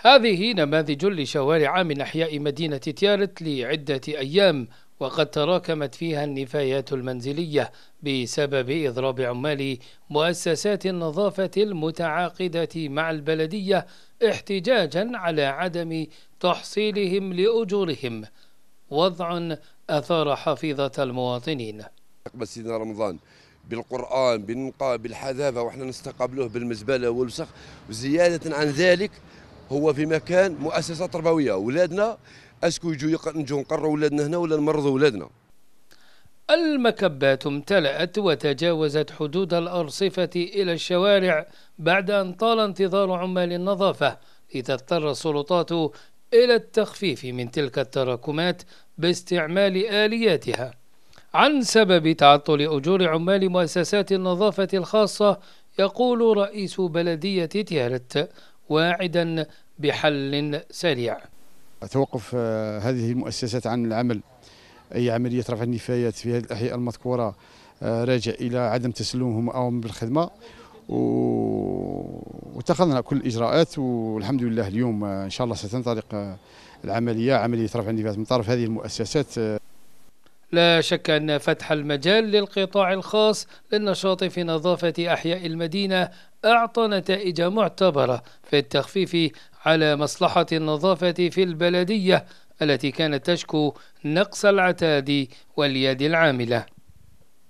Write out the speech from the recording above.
هذه نماذج لشوارع من أحياء مدينة تيارت لعدة أيام وقد تراكمت فيها النفايات المنزلية بسبب إضراب عمال مؤسسات النظافة المتعاقدة مع البلدية احتجاجا على عدم تحصيلهم لأجورهم وضع أثار حفيظة المواطنين بس سيدنا رمضان بالقرآن بالنقاء بالحذافة وإحنا نستقبلوه بالمزبلة والوسخ وزيادة عن ذلك هو في مكان مؤسسه تربويه ولادنا اسكو يجوا نجوا نقروا ولادنا هنا ولا نمرضوا ولادنا المكبات امتلأت وتجاوزت حدود الأرصفة إلى الشوارع بعد أن طال انتظار عمال النظافة لتضطر السلطات إلى التخفيف من تلك التراكمات باستعمال آلياتها عن سبب تعطل أجور عمال مؤسسات النظافة الخاصة يقول رئيس بلدية تيارت واعدا بحل سريع توقف آه، هذه المؤسسات عن العمل أي عملية رفع النفايات في هذه الأحياء المذكورة آه، راجع إلى عدم تسلمهم أوامر بالخدمة واتخذنا كل الإجراءات والحمد لله اليوم آه، إن شاء الله ستنطلق العملية عملية رفع النفايات من طرف هذه المؤسسات لا شك أن فتح المجال للقطاع الخاص للنشاط في نظافة أحياء المدينة أعطى نتائج معتبرة في التخفيف على مصلحة النظافة في البلدية التي كانت تشكو نقص العتاد واليد العاملة